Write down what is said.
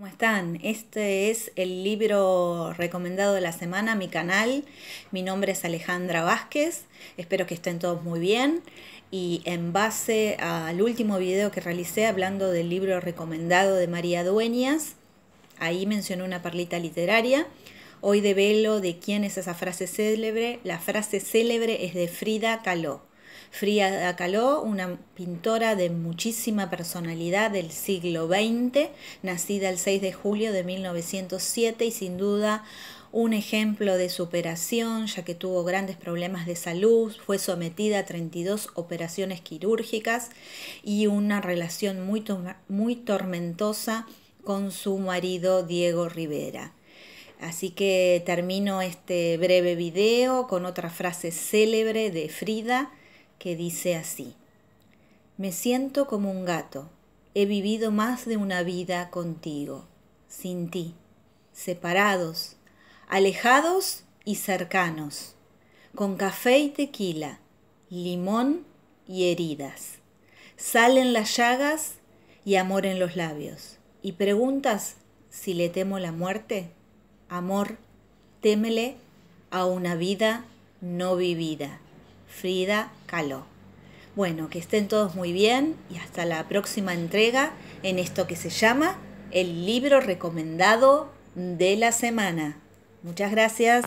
¿Cómo están? Este es el libro recomendado de la semana, mi canal. Mi nombre es Alejandra Vázquez. Espero que estén todos muy bien. Y en base al último video que realicé hablando del libro recomendado de María Dueñas, ahí mencioné una perlita literaria. Hoy develo de quién es esa frase célebre. La frase célebre es de Frida Kahlo. Frida Kahlo, una pintora de muchísima personalidad del siglo XX, nacida el 6 de julio de 1907 y sin duda un ejemplo de superación, ya que tuvo grandes problemas de salud, fue sometida a 32 operaciones quirúrgicas y una relación muy, muy tormentosa con su marido Diego Rivera. Así que termino este breve video con otra frase célebre de Frida que dice así, Me siento como un gato, he vivido más de una vida contigo, sin ti, separados, alejados y cercanos, con café y tequila, limón y heridas. Salen las llagas y amor en los labios. Y preguntas si le temo la muerte. Amor, témele a una vida no vivida. Frida Kahlo. Bueno, que estén todos muy bien y hasta la próxima entrega en esto que se llama el libro recomendado de la semana. Muchas gracias.